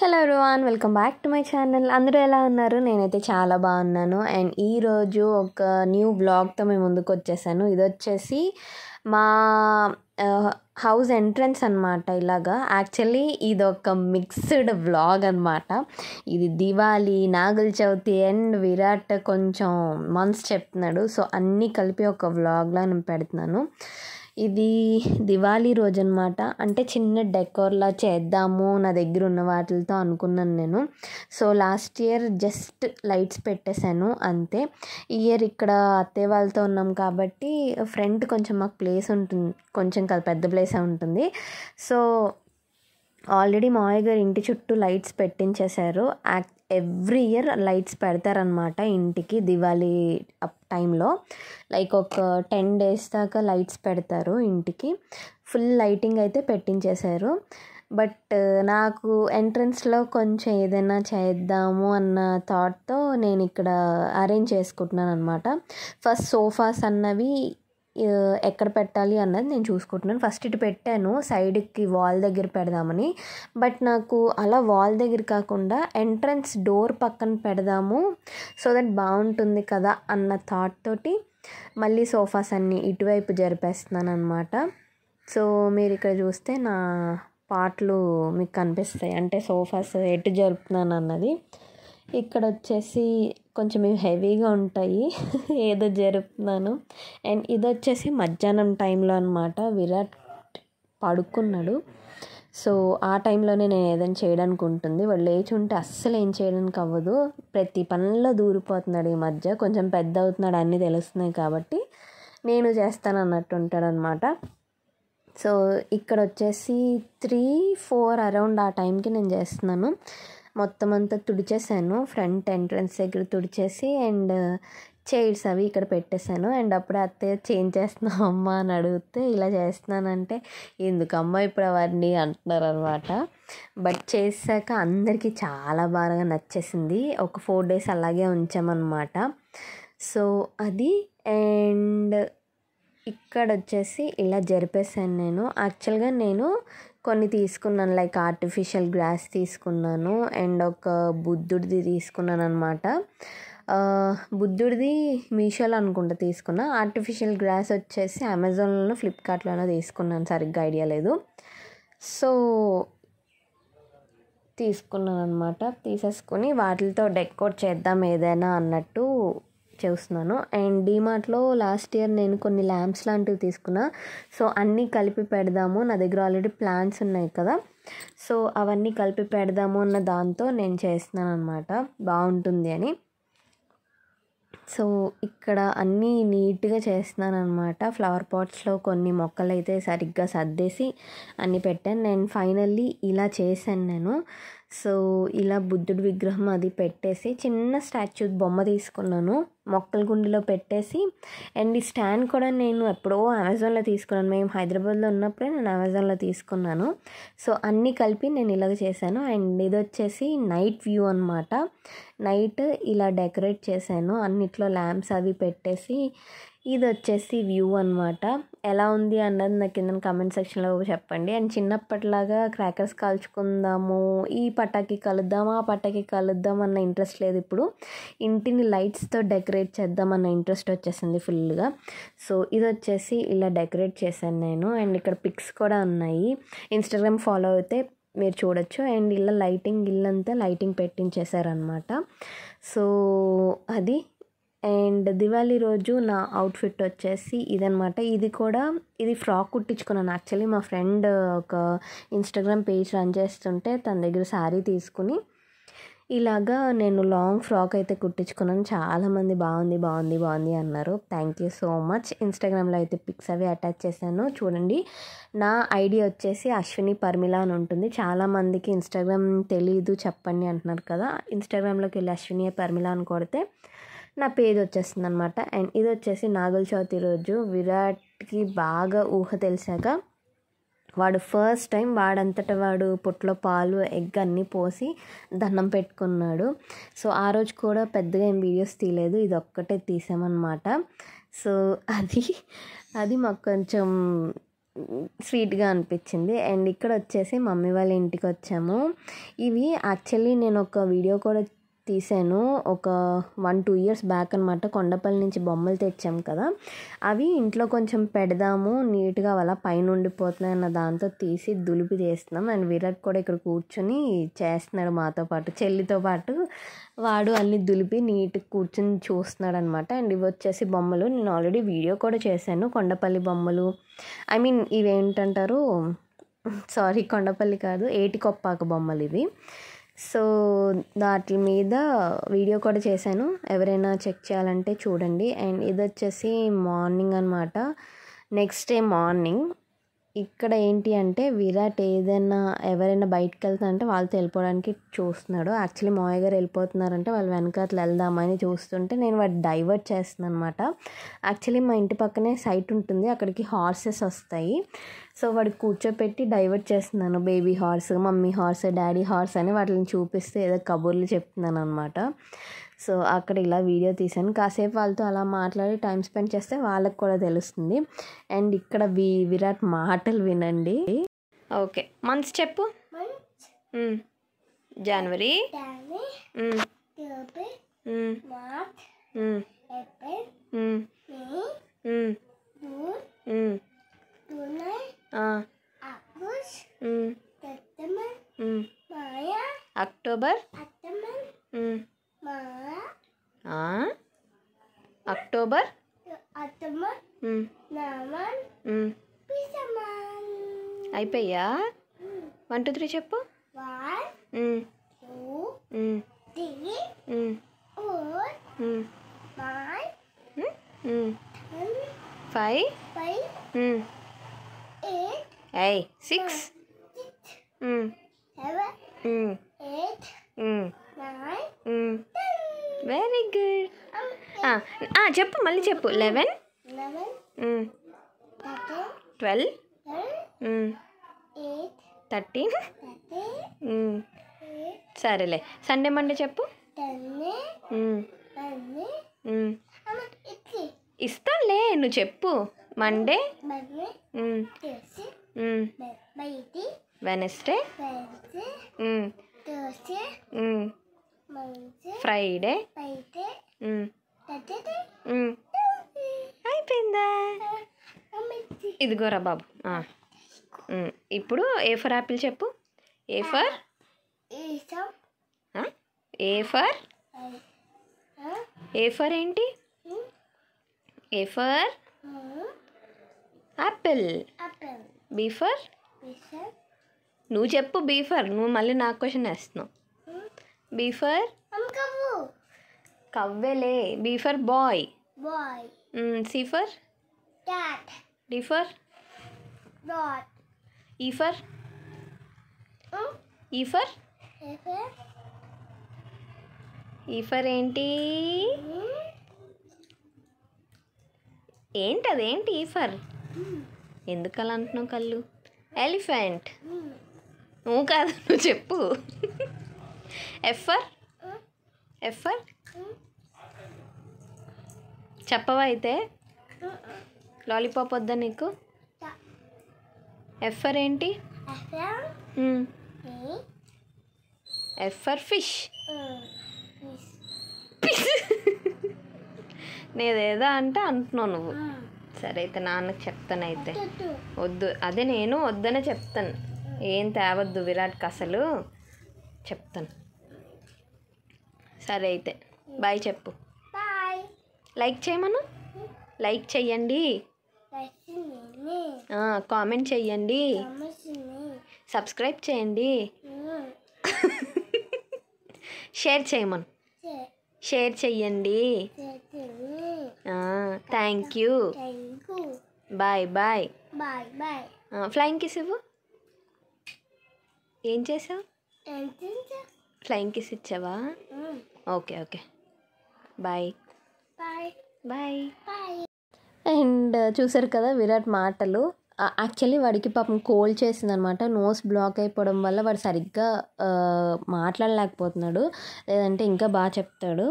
hello రువాన్ welcome back to my channel అందరూ ఎలా ఉన్నారు నేనైతే చాలా బాగున్నాను అండ్ ఈరోజు ఒక న్యూ బ్లాగ్తో మేము ముందుకు వచ్చేసాను ఇది వచ్చేసి మా హౌస్ ఎంట్రన్స్ అనమాట ఇలాగా యాక్చువల్లీ ఇది ఒక మిక్స్డ్ వ్లాగ్ అనమాట ఇది దివాళీ నాగుల చవితి అండ్ విరాట్ కొంచెం మంత్స్ చెప్తున్నాడు సో అన్నీ కలిపి ఒక వ్లాగ్లో నేను పెడుతున్నాను ఇది దివాళీ రోజు అనమాట అంటే చిన్న డెకోర్లా చేద్దాము నా దగ్గర ఉన్న వాటితో అనుకున్నాను నేను so last year just lights పెట్టేశాను అంతే ఈ ఇయర్ ఇక్కడ అత్తే వాళ్ళతో ఉన్నాం కాబట్టి ఫ్రంట్ కొంచెం మాకు ప్లేస్ ఉంటుంది కొంచెం కాదు పెద్ద ప్లేస్ ఉంటుంది సో ఆల్రెడీ మావయ్య గారు ఇంటి చుట్టూ లైట్స్ పెట్టించేశారు యాక్ ఎవ్రీ ఇయర్ లైట్స్ పెడతారనమాట ఇంటికి దివాళీ టైంలో లైక్ ఒక టెన్ డేస్ దాకా లైట్స్ పెడతారు ఇంటికి ఫుల్ లైటింగ్ అయితే పెట్టించేశారు బట్ నాకు ఎంట్రన్స్లో కొంచెం ఏదైనా చేద్దాము అన్న థాట్తో నేను ఇక్కడ అరేంజ్ చేసుకుంటున్నాను అనమాట ఫస్ట్ సోఫాస్ అన్నవి ఎక్కడ పెట్టాలి అన్నది నేను చూసుకుంటున్నాను ఫస్ట్ ఇటు పెట్టాను సైడ్కి వాల్ దగ్గర పెడదామని బట్ నాకు అలా వాల్ దగ్గర కాకుండా ఎంట్రన్స్ డోర్ పక్కన పెడదాము సో దట్ బాగుంటుంది కదా అన్న థాట్ తోటి మళ్ళీ సోఫాస్ అన్నీ ఇటువైపు జరిపేస్తున్నాను అనమాట సో మీరు ఇక్కడ చూస్తే నా పాటలు మీకు కనిపిస్తాయి అంటే సోఫాస్ ఎటు జరుపుతున్నాను అన్నది ఇక్కడ వచ్చేసి కొంచెం ఇవి హెవీగా ఉంటాయి ఏదో జరుపుతున్నాను అండ్ ఇది వచ్చేసి మధ్యాహ్నం టైంలో అనమాట విరాట్ పడుకున్నాడు సో ఆ టైంలోనే నేను ఏదైనా చేయడానికి ఉంటుంది వాళ్ళు లేచి ఉంటే అస్సలు ఏం చేయడానికి అవ్వదు ప్రతి పనిలో దూరిపోతున్నాడు ఈ మధ్య కొంచెం పెద్ద అవుతున్నాడు అన్నీ తెలుస్తున్నాయి కాబట్టి నేను చేస్తాను అన్నట్టు ఉంటాడనమాట సో ఇక్కడ వచ్చేసి త్రీ ఫోర్ అరౌండ్ ఆ టైంకి నేను చేస్తున్నాను మొత్తం అంతా తుడిచేసాను ఫ్రంట్ ఎంట్రన్స్ దగ్గర తుడిచేసి అండ్ చైర్స్ అవి ఇక్కడ పెట్టేశాను అండ్ అప్పుడు అత్తయ్య చేంజ్ చేస్తున్నాం అమ్మ అని అడిగితే ఇలా చేస్తున్నానంటే ఎందుకమ్మ ఇప్పుడు అవన్నీ అంటున్నారు అనమాట బట్ చేసాక అందరికీ చాలా బాగా నచ్చేసింది ఒక ఫోర్ డేస్ అలాగే ఉంచామన్నమాట సో అది అండ్ ఇక్కడ వచ్చేసి ఇలా జరిపేశాను నేను యాక్చువల్గా నేను కొన్ని తీసుకున్నాను లైక్ ఆర్టిఫిషియల్ గ్రాస్ తీసుకున్నాను అండ్ ఒక బుద్ధుడిది తీసుకున్నాను అనమాట బుద్ధుడిది మీషోలో అనుకుంటా తీసుకున్నా ఆర్టిఫిషియల్ గ్రాస్ వచ్చేసి అమెజాన్లోనో ఫ్లిప్కార్ట్లోనో తీసుకున్నాను సరిగ్గా ఐడియా లేదు సో తీసుకున్నాను అనమాట తీసేసుకొని వాటితో డెకోర్ చేద్దాం ఏదైనా అన్నట్టు చేస్తున్నాను అండ్ డీమార్ట్లో లాస్ట్ ఇయర్ నేను కొన్ని ల్యాంప్స్ లాంటివి తీసుకున్నా సో అన్నీ కలిపి పెడదాము నా దగ్గర ఆల్రెడీ ప్లాన్స్ ఉన్నాయి కదా సో అవన్నీ కలిపి పెడదాము అన్న దాంతో నేను చేస్తున్నాను అనమాట బాగుంటుంది అని సో ఇక్కడ అన్నీ నీట్గా చేస్తున్నాను అనమాట ఫ్లవర్ పాట్స్లో కొన్ని మొక్కలు అయితే సరిగ్గా సర్దేసి అన్నీ పెట్టాను నేను ఫైనల్లీ ఇలా చేశాను నేను సో ఇలా బుద్ధుడి విగ్రహం అది పెట్టేసి చిన్న స్టాచ్యూ బొమ్మ తీసుకున్నాను మొక్కల గుండిలో పెట్టేసి అండ్ ఈ స్టాండ్ కూడా నేను ఎప్పుడో అమెజాన్లో తీసుకున్నాను మేము హైదరాబాద్లో ఉన్నప్పుడే నేను అమెజాన్లో తీసుకున్నాను సో అన్నీ కలిపి నేను ఇలాగ చేశాను అండ్ ఇది వచ్చేసి నైట్ వ్యూ అనమాట నైట్ ఇలా డెకరేట్ చేశాను అన్నిట్లో ల్యాంప్స్ అవి పెట్టేసి ఇది వచ్చేసి వ్యూ అనమాట ఎలా ఉంది అన్నది నాకు కింద కమెంట్ సెక్షన్లో చెప్పండి అండ్ చిన్నప్పటిలాగా క్రాకర్స్ కాల్చుకుందాము ఈ పటాకి కలుద్దాం ఆ పటాకి కలుద్దాం అన్న ఇంట్రెస్ట్ లేదు ఇప్పుడు ఇంటిని లైట్స్తో డెకరేట్ చేద్దాం అన్న ఇంట్రెస్ట్ వచ్చేసింది ఫుల్గా సో ఇది వచ్చేసి ఇలా డెకరేట్ చేశాను నేను అండ్ ఇక్కడ పిక్స్ కూడా ఉన్నాయి ఇన్స్టాగ్రామ్ ఫాలో అయితే మీరు చూడొచ్చు అండ్ ఇలా లైటింగ్ ఇల్లంతా లైటింగ్ పెట్టించేశారనమాట సో అది అండ్ దివాళీ రోజు నా అవుట్ఫిట్ వచ్చేసి ఇదనమాట ఇది కూడా ఇది ఫ్రాక్ కుట్టించుకున్నాను యాక్చువల్లీ మా ఫ్రెండ్ ఒక ఇన్స్టాగ్రామ్ పేజ్ రన్ చేస్తుంటే తన దగ్గర శారీ తీసుకుని ఇలాగా నేను లాంగ్ ఫ్రాక్ అయితే కుట్టించుకున్నాను చాలామంది బాగుంది బాగుంది బాగుంది అన్నారు థ్యాంక్ యూ సో మచ్ ఇన్స్టాగ్రామ్లో అయితే పిక్స్ అవి అటాచ్ చేశాను చూడండి నా ఐడి వచ్చేసి అశ్విని పర్మిళ అని ఉంటుంది చాలామందికి ఇన్స్టాగ్రామ్ తెలీదు చెప్పండి అంటున్నారు కదా ఇన్స్టాగ్రామ్లోకి వెళ్ళి అశ్విని పర్మిళ అని కొడితే నా పేజ్ వచ్చేస్తుంది అనమాట అండ్ ఇది వచ్చేసి నాగుల చవితి రోజు విరాట్కి బాగా ఊహ తెలిసాక వాడు ఫస్ట్ టైం వాడంతటా వాడు పొట్లో పాలు ఎగ్ అన్నీ పోసి దండం పెట్టుకున్నాడు సో ఆ రోజు కూడా పెద్దగా ఏం వీడియోస్ తీయలేదు ఇది ఒక్కటే తీసామన్నమాట సో అది అది మాకు కొంచెం స్వీట్గా అనిపించింది అండ్ ఇక్కడ వచ్చేసి మమ్మీ వాళ్ళ ఇంటికి వచ్చాము ఇవి యాక్చువల్లీ నేను ఒక వీడియో కూడా తీసాను ఒక వన్ టూ ఇయర్స్ బ్యాక్ అనమాట కొండపల్లి నుంచి బొమ్మలు తెచ్చాం కదా అవి ఇంట్లో కొంచెం పెడదాము నీట్గా అలా పైన ఉండిపోతున్నాయి అన్న దాంతో తీసి దులిపి చేస్తున్నాం అండ్ విరాట్ కూడా ఇక్కడ కూర్చొని చేస్తున్నాడు మాతో పాటు చెల్లితో పాటు వాడు అన్ని దులిపి నీట్ కూర్చొని చూస్తున్నాడు అనమాట అండ్ ఇవి వచ్చేసి బొమ్మలు నేను ఆల్రెడీ వీడియో కూడా చేశాను కొండపల్లి బొమ్మలు ఐ మీన్ ఇవేంటంటారు సారీ కొండపల్లి కాదు ఏటికొప్పాక బొమ్మలు ఇవి సో దాటి మీద వీడియో కూడా చేశాను ఎవరైనా చెక్ చేయాలంటే చూడండి అండ్ ఇది వచ్చేసి మార్నింగ్ అనమాట నెక్స్ట్ డే మార్నింగ్ ఇక్కడ ఏంటి అంటే విరాట్ ఏదైనా ఎవరైనా బయటకు వెళ్తానంటే వాళ్ళతో వెళ్ళిపోవడానికి చూస్తున్నాడు యాక్చువల్లీ మావయ్య గారు వెళ్ళిపోతున్నారంటే వాళ్ళు వెనకట్లు వెళ్దామని చూస్తుంటే నేను వాటి డైవర్ట్ చేస్తున్నాను అనమాట యాక్చువల్లీ మా ఇంటి పక్కనే సైట్ ఉంటుంది అక్కడికి హార్సెస్ వస్తాయి సో వాడికి కూర్చోపెట్టి డైవర్ట్ చేస్తున్నాను baby horse mummy horse daddy horse అని వాటిని చూపిస్తే ఏదో కబుర్లు చెప్తున్నాను అనమాట సో అక్కడ ఇలా వీడియో తీశాను కాసేపు వాళ్ళతో అలా మాట్లాడి టైం స్పెండ్ చేస్తే వాళ్ళకి కూడా తెలుస్తుంది అండ్ ఇక్కడ వి విరాట్ మాటలు వినండి ఓకే మంత్స్ చెప్పు జనవరి అక్టోబర్ అక్టోబర్ అయిపోయా వన్ టూ త్రీ చెప్పు five six eight very good చెప్పు మళ్ళీ చెప్పు లెవెన్ ట్వెల్వ్ థర్టీన్ సరేలే సండే మండే చెప్పు ఇస్తాలే నువ్వు చెప్పు మండే వెనస్డే ఫ్రైడే అయిపోయిందా ఇదిగోరా బాబు ఇప్పుడు ఏ ఫర్ యాపిల్ చెప్పు A for A for A for ఏంటి ఏ ఫర్ యాపిల్ బీఫర్ నువ్వు చెప్పు బీఫర్ నువ్వు మళ్ళీ నాకు క్వశ్చన్ వేస్తున్నావు బీఫర్ కవ్వెలే B for boy boy C for for cat E for dot E ఏంటి ఏంటి అదేంటి ఈఫర్ ఎందుకలా అంటున్నావు కళ్ళు ఎలిఫెంట్ నువ్వు కాదు నువ్వు చెప్పు ఎఫర్ ఎఫర్ చెప్పవా అయితే లాలీపాప్ వద్దా నీకు ఎఫర్ ఏంటి ఎఫర్ ఫిష్ నేదేదో అంటే అంటున్నావు నువ్వు సరే అయితే నాన్నకు చెప్తాను అయితే వద్దు అదే నేను వద్దనే చెప్తాను ఏం తేవద్దు విరాట్కి అసలు చెప్తాను సరే అయితే బాయ్ చెప్పు బాయ్ లైక్ చేయమను లైక్ చెయ్యండి కామెంట్ చెయ్యండి సబ్స్క్రైబ్ చేయండి షేర్ చేయమను షేర్ చెయ్యండి thank you bye bye flying kiss ఇవ్వు ఏం చేసావు ఫ్లైంగ్ కిస్ ఇచ్చావా okay okay bye bye bye and చూసారు కదా విరాట్ మాటలు యాక్చువల్లీ వాడికి పాపం చేసింది చేసిందనమాట నోస్ బ్లాక్ అయిపోవడం వల్ల వాడు సరిగ్గా మాట్లాడలేకపోతున్నాడు లేదంటే ఇంకా బాగా చెప్తాడు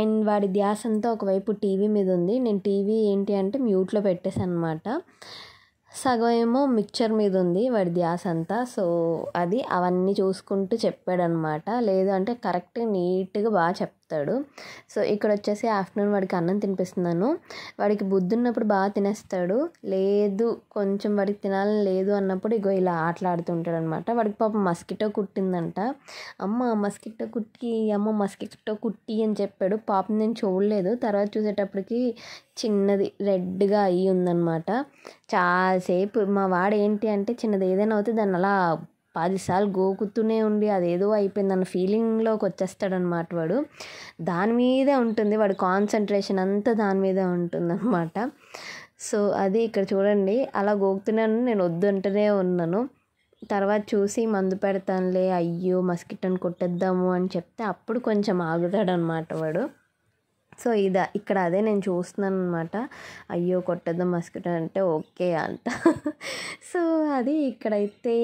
అండ్ వాడి ధ్యాసంతా ఒకవైపు టీవీ మీద ఉంది నేను టీవీ ఏంటి అంటే మ్యూట్లో పెట్టేశాను అనమాట సగం ఏమో మిక్చర్ మీద ఉంది వాడి ధ్యాస అంతా సో అది అవన్నీ చూసుకుంటూ చెప్పాడనమాట లేదు అంటే కరెక్ట్ నీట్గా బాగా చెప్తాడు చెప్తాడు సో ఇక్కడ వచ్చేసి ఆఫ్టర్నూన్ వాడికి అన్నం తినిపిస్తున్నాను వాడికి బుద్ధి ఉన్నప్పుడు బాగా తినేస్తాడు లేదు కొంచెం వాడికి తినాలని లేదు అన్నప్పుడు ఇగో ఇలా ఆటలాడుతుంటాడు అనమాట వాడికి పాపం మస్కిటో కుట్టిందంట అమ్మ మస్కిటో కుట్టి అమ్మ మస్కిటో కుట్టి అని చెప్పాడు పాపం నేను చూడలేదు తర్వాత చూసేటప్పటికి చిన్నది రెడ్గా అయ్యి ఉందన్నమాట చాలాసేపు మా వాడు ఏంటి అంటే చిన్నది ఏదైనా అవుతే దాన్ని అలా పదిసార్లు గోకుతూనే ఉండి అదేదో అయిపోయింది అన్న ఫీలింగ్లోకి వచ్చేస్తాడనమాట వాడు దాని మీదే ఉంటుంది వాడు కాన్సన్ట్రేషన్ అంతా దాని మీదే ఉంటుందన్నమాట సో అది ఇక్కడ చూడండి అలా గోకుతున్నాను నేను వద్దంటూనే ఉన్నాను తర్వాత చూసి మందు పెడతానులే అయ్యో మస్కిటోని కొట్టేద్దాము అని చెప్తే అప్పుడు కొంచెం ఆగుతాడనమాట వాడు సో ఇద ఇక్కడ అదే నేను చూస్తున్నాను అనమాట అయ్యో కొట్టేద్దాం మస్కిటో అంటే ఓకే అంట సో అది ఇక్కడైతే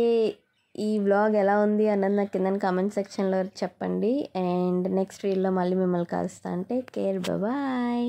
ఈ వ్లాగ్ ఎలా ఉంది అన్నది నాకు కింద కామెంట్ సెక్షన్లో చెప్పండి అండ్ నెక్స్ట్ వీడియోలో మళ్ళీ మిమ్మల్ని కలుస్తా అంటే కేర్ బాయ్